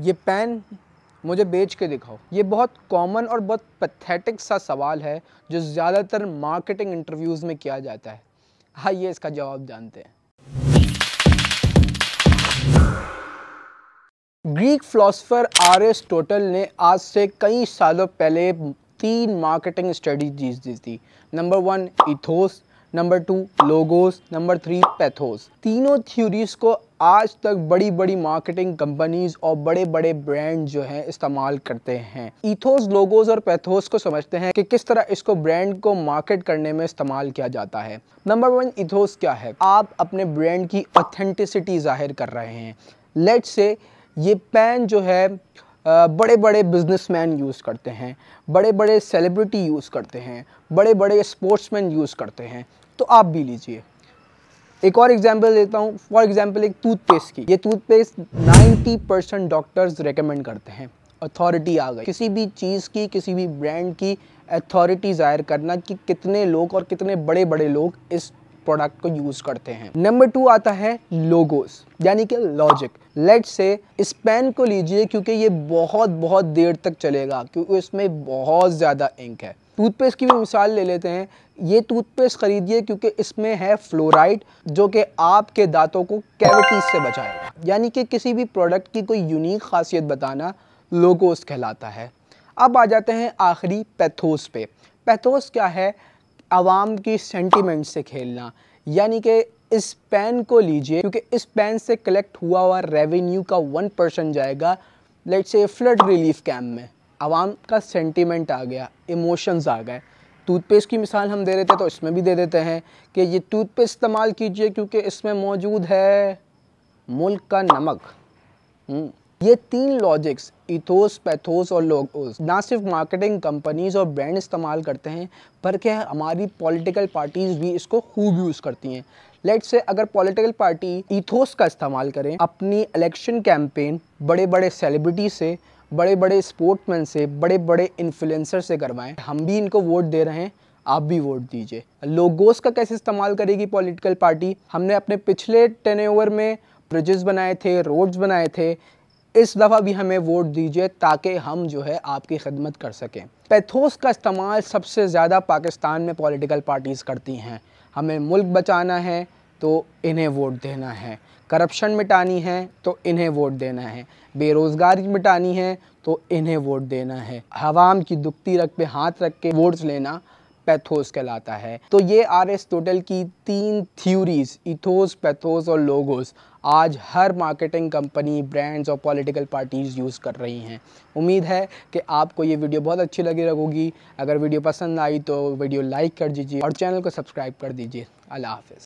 ये पेन मुझे बेच के दिखाओ ये बहुत कॉमन और बहुत पैथेटिक सा सवाल है जो ज़्यादातर मार्केटिंग इंटरव्यूज़ में किया जाता है हाँ ये इसका जवाब जानते हैं ग्रीक एस टोटल ने आज से कई सालों पहले तीन मार्केटिंग स्ट्रेटजीज दी थी number one ethos number two logos number three pathos तीनों थ्योरीज को आज तक बड़ी बड़ी मार्केटिंग कंपनीज और बड़े बड़े ब्रांड जो हैं इस्तेमाल करते हैं इथोस लोगोस और पैथोस को समझते हैं कि किस तरह इसको ब्रांड को मार्केट करने में इस्तेमाल किया जाता है नंबर वन इथोस क्या है आप अपने ब्रांड की ऑथेंटिसिटी जाहिर कर रहे हैं लेट से ये पेन जो है बड़े बड़े बिजनेसमैन यूज़ करते हैं बड़े बड़े सेलिब्रिटी यूज़ करते हैं बड़े बड़े स्पोर्ट्समैन यूज़ करते हैं तो आप भी लीजिए एक और एग्जाम्पल देता हूँ फॉर एग्जाम्पल एक टूथपेस्ट की ये toothpaste ninety percent doctors recommend करते हैं अथॉरिटी आ गई किसी भी चीज़ की किसी भी ब्रांड की अथॉरिटी जाहिर करना कि कितने लोग और कितने बड़े बड़े लोग इस प्रोडक्ट को यूज़ करते हैं नंबर टू आता है लोगोस यानी कि लॉजिक लेट से इस पेन को लीजिए क्योंकि ये बहुत बहुत देर तक चलेगा क्योंकि इसमें बहुत ज़्यादा इंक है टूथपेस्ट की भी मिसाल ले लेते हैं ये टूथपेस्ट खरीदिए क्योंकि इसमें है फ्लोराइड जो कि आपके दांतों को कैविटीज से बचाएगा यानी कि किसी भी प्रोडक्ट की कोई यूनिक खासियत बताना लोगोस कहलाता है अब आ जाते हैं आखिरी पैथोस पे पैथोस क्या है आवाम की सेंटिमेंट से खेलना यानी कि इस पेन को लीजिए क्योंकि इस पेन से कलेक्ट हुआ हुआ रेवेन्यू का वन परसेंट जाएगा लेट से फ्लड रिलीफ कैम्प में आवाम का सेंटीमेंट आ गया इमोशंस आ गए टूथपेस्ट की मिसाल हम दे रहे थे तो इसमें भी दे देते हैं कि ये टूथपेस्ट इस्तेमाल कीजिए क्योंकि इसमें मौजूद है मुल्क का नमक हम्म, ये तीन लॉजिक्स इथोस पैथोस और लोगोस ना सिर्फ मार्केटिंग कंपनीज और ब्रांड इस्तेमाल करते हैं बल्कि हमारी पॉलिटिकल पार्टीज़ भी इसको खूब यूज़ करती हैं लेट से अगर पॉलिटिकल पार्टी इथोस का इस्तेमाल करें अपनी इलेक्शन कैंपेन बड़े बड़े सेलिब्रिटी से बड़े बड़े स्पोर्ट्समैन से बड़े बड़े इन्फ्लुएंसर से करवाएं हम भी इनको वोट दे रहे हैं आप भी वोट दीजिए लोगोस का कैसे इस्तेमाल करेगी पॉलिटिकल पार्टी हमने अपने पिछले टेन ओवर में ब्रिजेस बनाए थे रोड्स बनाए थे इस दफ़ा भी हमें वोट दीजिए ताकि हम जो है आपकी खिदमत कर सकें पैथोस का इस्तेमाल सबसे ज़्यादा पाकिस्तान में पॉलिटिकल पार्टीज़ करती हैं हमें मुल्क बचाना है तो इन्हें वोट देना है करप्शन मिटानी है तो इन्हें वोट देना है बेरोज़गारी मिटानी है तो इन्हें वोट देना है हवाम की दुखती रख पे हाथ रख के वोट्स लेना पैथोस कहलाता है तो ये आर एस टोटल की तीन थ्योरीज इथोस पैथोस और लोगोस आज हर मार्केटिंग कंपनी ब्रांड्स और पॉलिटिकल पार्टीज़ यूज़ कर रही हैं उम्मीद है कि आपको ये वीडियो बहुत अच्छी लगी रहोगी अगर वीडियो पसंद आई तो वीडियो लाइक कर दीजिए और चैनल को सब्सक्राइब कर दीजिए अल्लाह हाफ़